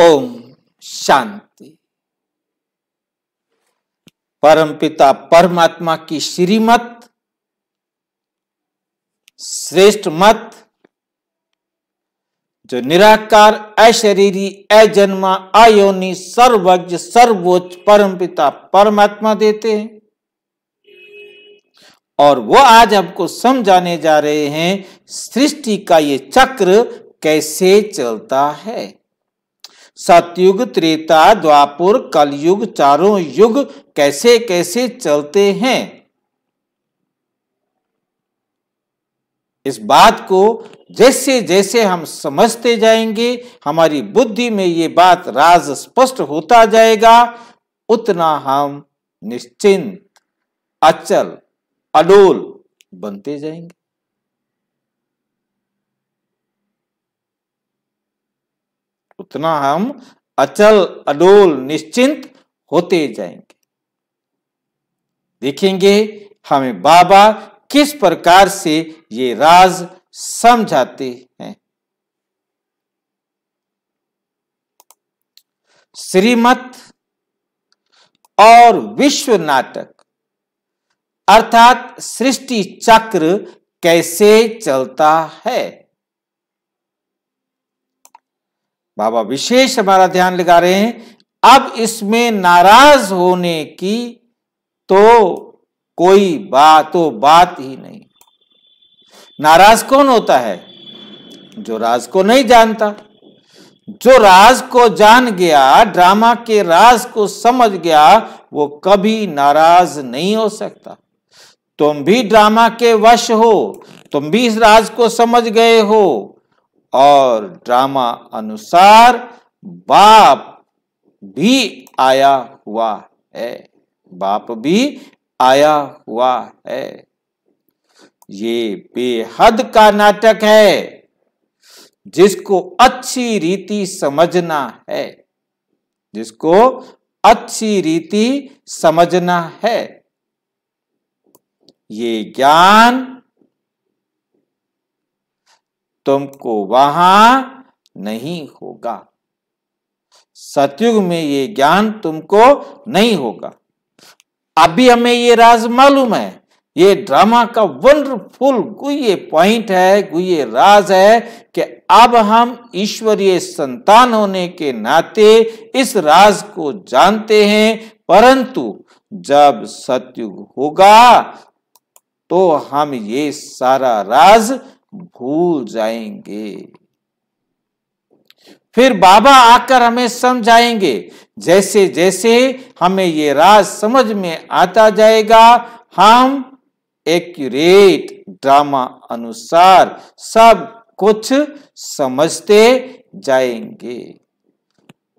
ओम शांति परमपिता परमात्मा की श्रीमत श्रेष्ठ मत जो निराकार अशरीरी अजन्मा अयोनि सर्वज्ञ सर्वोच्च परमपिता परमात्मा देते हैं और वो आज आपको समझाने जा रहे हैं सृष्टि का ये चक्र कैसे चलता है सतयुग त्रेता द्वापुर कलयुग चारों युग कैसे कैसे चलते हैं इस बात को जैसे जैसे हम समझते जाएंगे हमारी बुद्धि में ये बात राज स्पष्ट होता जाएगा उतना हम निश्चिंत अचल अडोल बनते जाएंगे उतना हम अचल अडोल निश्चिंत होते जाएंगे देखेंगे हमें बाबा किस प्रकार से ये राज समझाते हैं श्रीमत और विश्व नाटक अर्थात सृष्टि चक्र कैसे चलता है बाबा विशेष हमारा ध्यान लगा रहे हैं अब इसमें नाराज होने की तो कोई बात तो बात ही नहीं नाराज कौन होता है जो राज को नहीं जानता जो राज को जान गया ड्रामा के राज को समझ गया वो कभी नाराज नहीं हो सकता तुम भी ड्रामा के वश हो तुम भी इस राज को समझ गए हो और ड्रामा अनुसार बाप भी आया हुआ है बाप भी आया हुआ है ये बेहद का नाटक है जिसको अच्छी रीति समझना है जिसको अच्छी रीति समझना है ये ज्ञान तुमको वहां नहीं होगा सतयुग में ये ज्ञान तुमको नहीं होगा अभी हमें ये राज मालूम है ये ड्रामा का वंडरफुल गुये पॉइंट है गुये राज है कि अब हम ईश्वरीय संतान होने के नाते इस राज को जानते हैं परंतु जब सतयुग होगा तो हम ये सारा राज भूल जाएंगे फिर बाबा आकर हमें समझाएंगे जैसे जैसे हमें ये राज समझ में आता जाएगा हम एक्यूरेट ड्रामा अनुसार सब कुछ समझते जाएंगे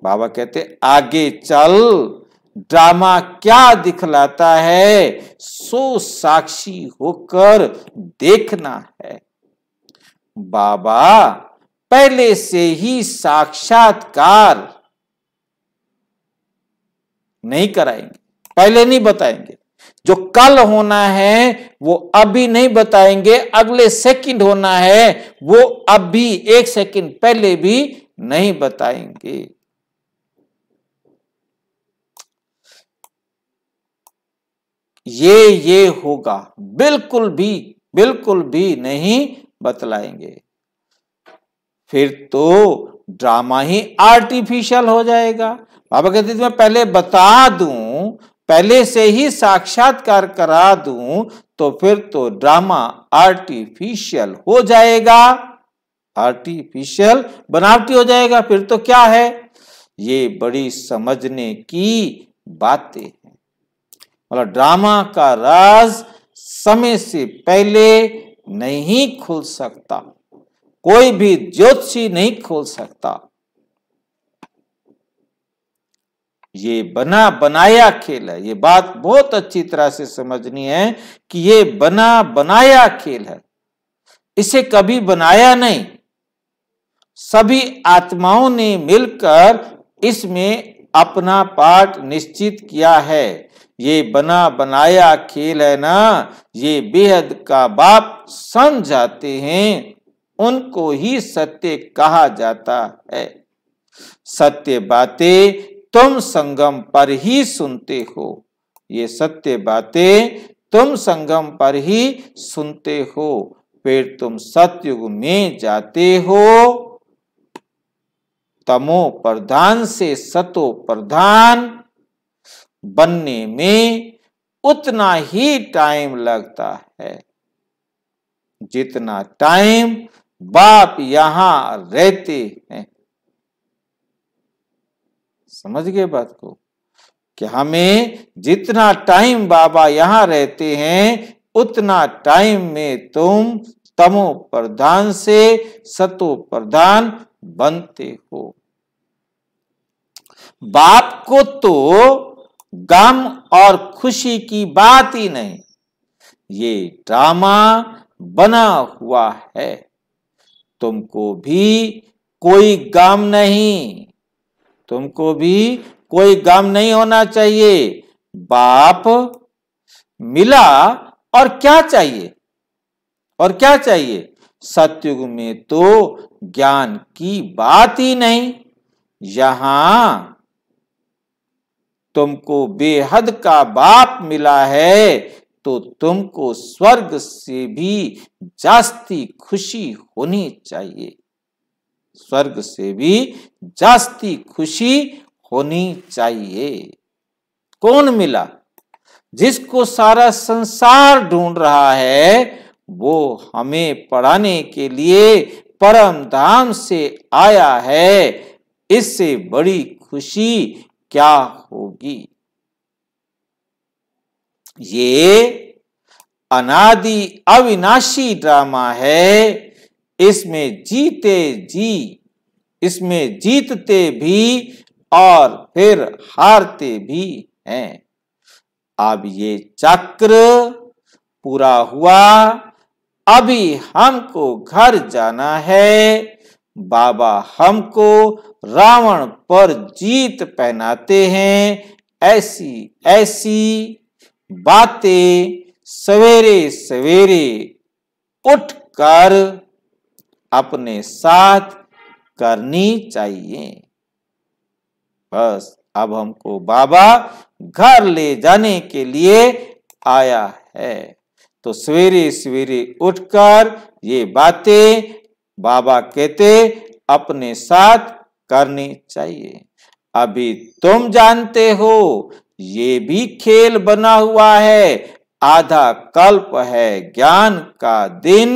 बाबा कहते आगे चल ड्रामा क्या दिखलाता है सो साक्षी होकर देखना है बाबा पहले से ही साक्षात्कार नहीं कराएंगे पहले नहीं बताएंगे जो कल होना है वो अभी नहीं बताएंगे अगले सेकंड होना है वो अभी एक सेकंड पहले भी नहीं बताएंगे ये ये होगा बिल्कुल भी बिल्कुल भी नहीं बतलाएंगे फिर तो ड्रामा ही आर्टिफिशियल हो जाएगा बाबा कहते मैं पहले बता दूं पहले से ही साक्षात्कार करा दूं तो फिर तो ड्रामा आर्टिफिशियल हो जाएगा आर्टिफिशियल बनावटी हो जाएगा फिर तो क्या है ये बड़ी समझने की बातें हैं मतलब ड्रामा का राज समय से पहले नहीं खुल सकता कोई भी ज्योति नहीं खोल सकता ये बना बनाया खेल है ये बात बहुत अच्छी तरह से समझनी है कि ये बना बनाया खेल है इसे कभी बनाया नहीं सभी आत्माओं ने मिलकर इसमें अपना पाठ निश्चित किया है ये बना बनाया खेल है ना ये बेहद का बाप जाते हैं उनको ही सत्य कहा जाता है सत्य बातें तुम संगम पर ही सुनते हो ये सत्य बातें तुम संगम पर ही सुनते हो फिर तुम सत्युग में जाते हो तमो प्रधान से सतो प्रधान बनने में उतना ही टाइम लगता है जितना टाइम बाप यहां रहते हैं समझ गए बात को कि हमें जितना टाइम बाबा यहां रहते हैं उतना टाइम में तुम तमो प्रधान से सतो प्रधान बनते हो बाप को तो गम और खुशी की बात ही नहीं ये ड्रामा बना हुआ है तुमको भी कोई गम नहीं तुमको भी कोई गम नहीं होना चाहिए बाप मिला और क्या चाहिए और क्या चाहिए सत्युग में तो ज्ञान की बात ही नहीं यहां तुमको बेहद का बाप मिला है तो तुमको स्वर्ग से भी जास्ती खुशी होनी चाहिए स्वर्ग से भी जास्ती खुशी होनी चाहिए कौन मिला जिसको सारा संसार ढूंढ रहा है वो हमें पढ़ाने के लिए परम धाम से आया है इससे बड़ी खुशी क्या होगी ये अनादि अविनाशी ड्रामा है इसमें जीते जी इसमें जीतते भी और फिर हारते भी हैं अब ये चक्र पूरा हुआ अभी हमको घर जाना है बाबा हमको रावण पर जीत पहनाते हैं ऐसी ऐसी बातें सवेरे सवेरे उठकर अपने साथ करनी चाहिए बस अब हमको बाबा घर ले जाने के लिए आया है तो सवेरे सवेरे उठकर ये बातें बाबा कहते अपने साथ करनी चाहिए अभी तुम जानते हो ये भी खेल बना हुआ है आधा कल्प है ज्ञान का दिन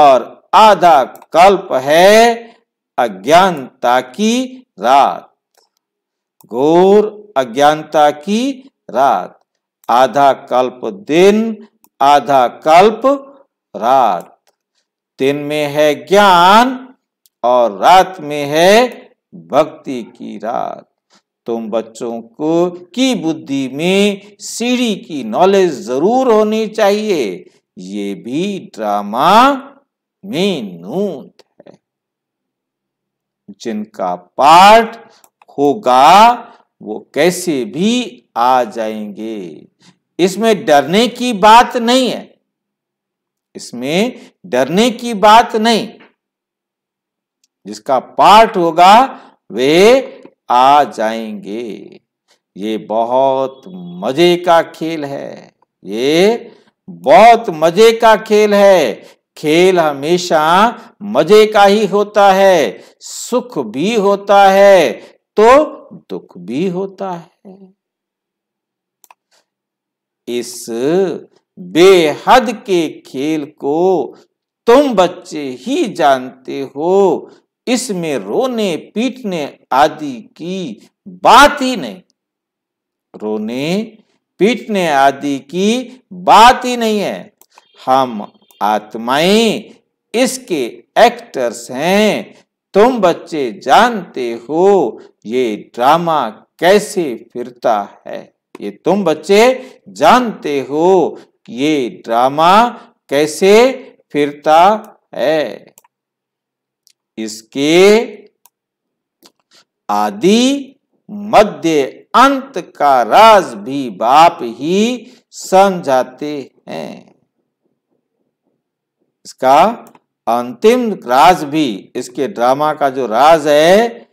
और आधा कल्प है अज्ञानता की रात घोर अज्ञानता की रात आधा कल्प दिन आधा कल्प रात दिन में है ज्ञान और रात में है भक्ति की रात तुम बच्चों को की बुद्धि में सीढ़ी की नॉलेज जरूर होनी चाहिए ये भी ड्रामा में नूत है जिनका पाठ होगा वो कैसे भी आ जाएंगे इसमें डरने की बात नहीं है इसमें डरने की बात नहीं जिसका पाठ होगा वे आ जाएंगे ये बहुत मजे का खेल है ये बहुत मजे का खेल है खेल हमेशा मजे का ही होता है सुख भी होता है तो दुख भी होता है इस बेहद के खेल को तुम बच्चे ही जानते हो इसमें रोने पीटने आदि की बात ही नहीं रोने पीटने आदि की बात ही नहीं है हम आत्माएं इसके एक्टर्स हैं तुम बच्चे जानते हो ये ड्रामा कैसे फिरता है ये तुम बच्चे जानते हो ये ड्रामा कैसे फिरता है इसके आदि मध्य अंत का राज भी बाप ही समझाते हैं इसका अंतिम राज भी इसके ड्रामा का जो राज है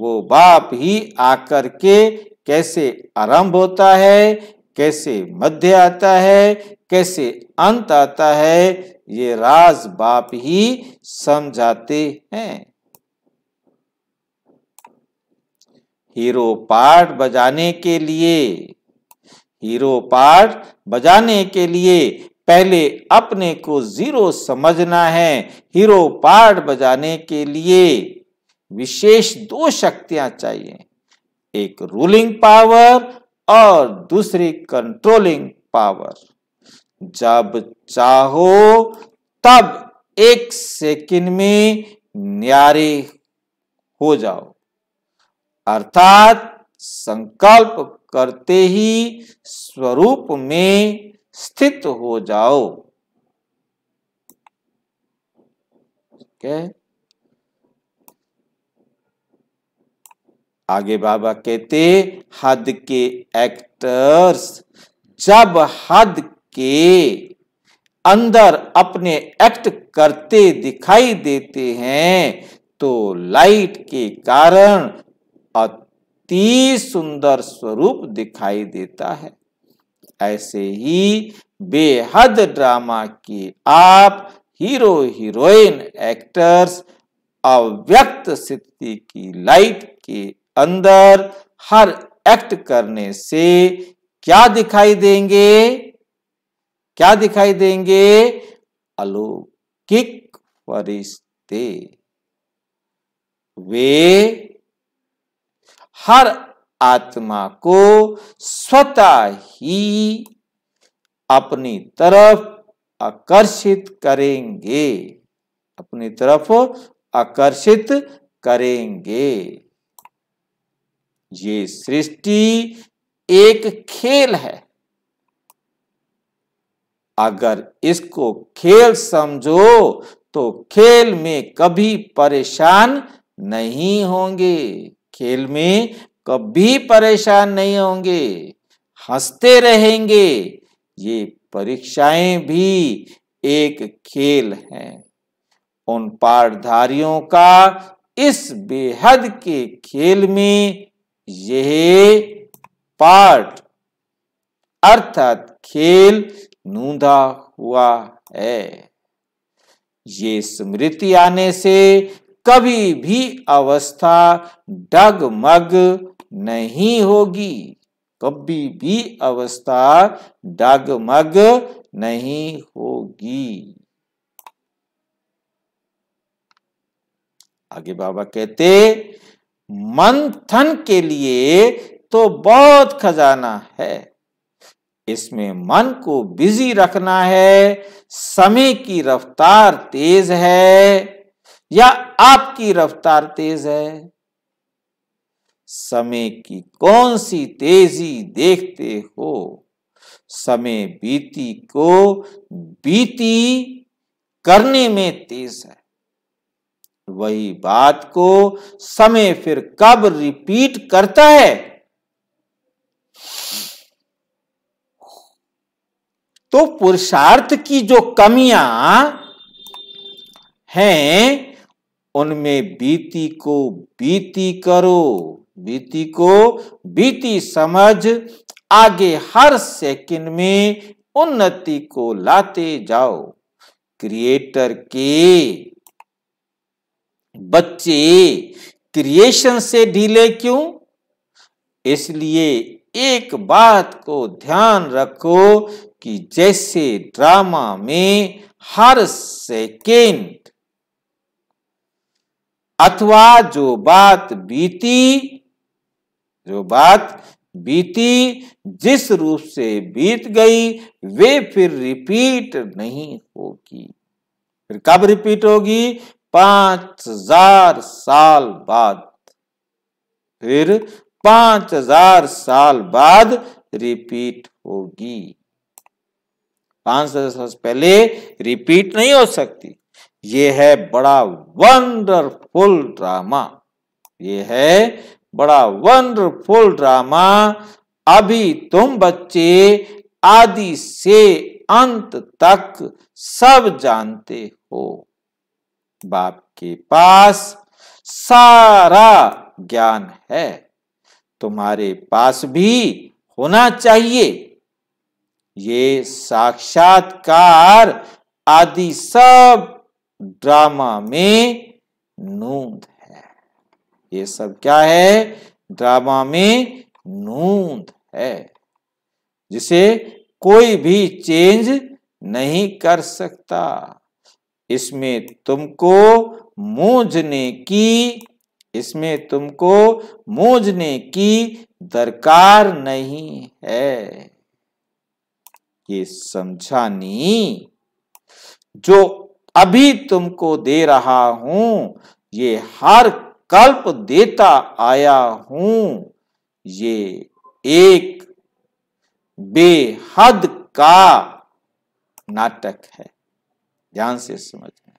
वो बाप ही आकर के कैसे आरंभ होता है कैसे मध्य आता है कैसे अंत आता है ये राज बाप ही समझाते हैं हीरो पार्ट बजाने के लिए हीरो पार्ट बजाने के लिए पहले अपने को जीरो समझना है हीरो पार्ट बजाने के लिए विशेष दो शक्तियां चाहिए एक रूलिंग पावर और दूसरी कंट्रोलिंग पावर जब चाहो तब एक सेकंड में न्यारे हो जाओ अर्थात संकल्प करते ही स्वरूप में स्थित हो जाओ ठीक है आगे बाबा कहते हद के एक्टर्स जब हद के अंदर अपने एक्ट करते दिखाई देते हैं तो लाइट के कारण अति सुंदर स्वरूप दिखाई देता है ऐसे ही बेहद ड्रामा के आप हीरो हीरोइन एक्टर्स अव्यक्त सिद्धि की लाइट के अंदर हर एक्ट करने से क्या दिखाई देंगे क्या दिखाई देंगे अलौकिक फरिश्ते वे हर आत्मा को स्वतः ही अपनी तरफ आकर्षित करेंगे अपनी तरफ आकर्षित करेंगे ये सृष्टि एक खेल है अगर इसको खेल समझो तो खेल में कभी परेशान नहीं होंगे खेल में कभी परेशान नहीं होंगे हंसते रहेंगे ये परीक्षाएं भी एक खेल है उन पाठधारियों का इस बेहद के खेल में यह पार्ट अर्थात खेल नूंधा हुआ है ये स्मृति आने से कभी भी अवस्था डगमग नहीं होगी कभी भी अवस्था डगमग नहीं होगी आगे बाबा कहते मंथन के लिए तो बहुत खजाना है इसमें मन को बिजी रखना है समय की रफ्तार तेज है या आपकी रफ्तार तेज है समय की कौन सी तेजी देखते हो समय बीती को बीती करने में तेज है वही बात को समय फिर कब रिपीट करता है तो पुरुषार्थ की जो कमियां हैं उनमें बीती को बीती करो बीती को बीती समझ आगे हर सेकंड में उन्नति को लाते जाओ क्रिएटर के बच्चे क्रिएशन से ढीले क्यों इसलिए एक बात को ध्यान रखो कि जैसे ड्रामा में हर सेकेंड अथवा जो बात बीती जो बात बीती जिस रूप से बीत गई वे फिर रिपीट नहीं होगी फिर कब रिपीट होगी पांच हजार साल बाद फिर पांच हजार साल बाद रिपीट होगी पांच हजार साल पहले रिपीट नहीं हो सकती ये है बड़ा वंडरफुल ड्रामा ये है बड़ा वंडरफुल ड्रामा अभी तुम बच्चे आदि से अंत तक सब जानते हो बाप के पास सारा ज्ञान है तुम्हारे पास भी होना चाहिए ये साक्षात्कार आदि सब ड्रामा में नूंद है ये सब क्या है ड्रामा में नूंद है जिसे कोई भी चेंज नहीं कर सकता इसमें तुमको मोजने की इसमें तुमको मोजने की दरकार नहीं है ये समझानी जो अभी तुमको दे रहा हूं ये हर कल्प देता आया हूं ये एक बेहद का नाटक है ध्यान से समझना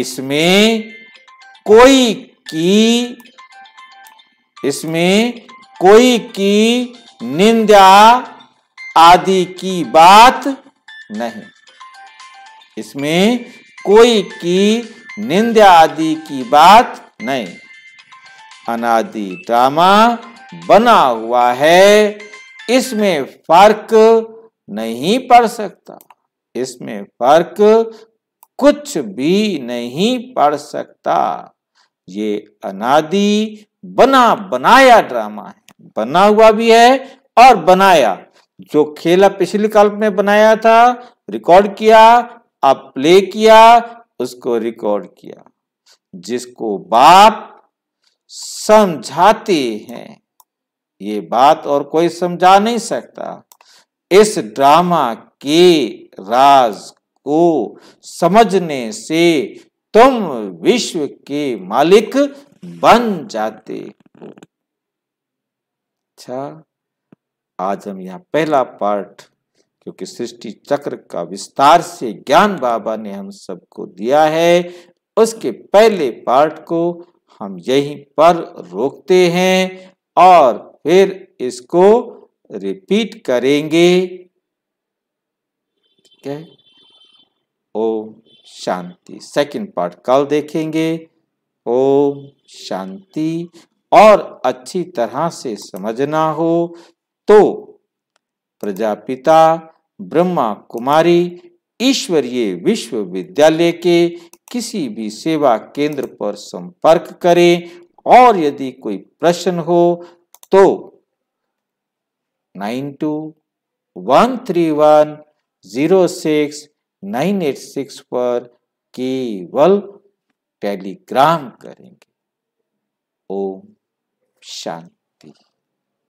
इसमें कोई की इसमें कोई की निंदा आदि की बात नहीं इसमें कोई की निंदा आदि की बात नहीं अनादि ड्रामा बना हुआ है इसमें फर्क नहीं पड़ सकता इसमें फर्क कुछ भी नहीं पड़ सकता ये अनादि बना बनाया ड्रामा है बना हुआ भी है और बनाया जो खेला पिछले काल में बनाया था रिकॉर्ड किया अब प्ले किया उसको रिकॉर्ड किया जिसको बाप समझाते हैं ये बात और कोई समझा नहीं सकता इस ड्रामा के राज को समझने से तुम विश्व के मालिक बन जाते हो अच्छा आज हम यहाँ पहला पार्ट क्योंकि सृष्टि चक्र का विस्तार से ज्ञान बाबा ने हम सबको दिया है उसके पहले पार्ट को हम यहीं पर रोकते हैं और फिर इसको रिपीट करेंगे क्या है ओम शांति सेकंड पार्ट कल देखेंगे ओम शांति और अच्छी तरह से समझना हो तो प्रजापिता ब्रह्मा कुमारी ईश्वरीय विश्वविद्यालय के किसी भी सेवा केंद्र पर संपर्क करें और यदि कोई प्रश्न हो तो nine two one three one zero six nine eight six पर केवल टेलीग्राम करेंगे ओम शांति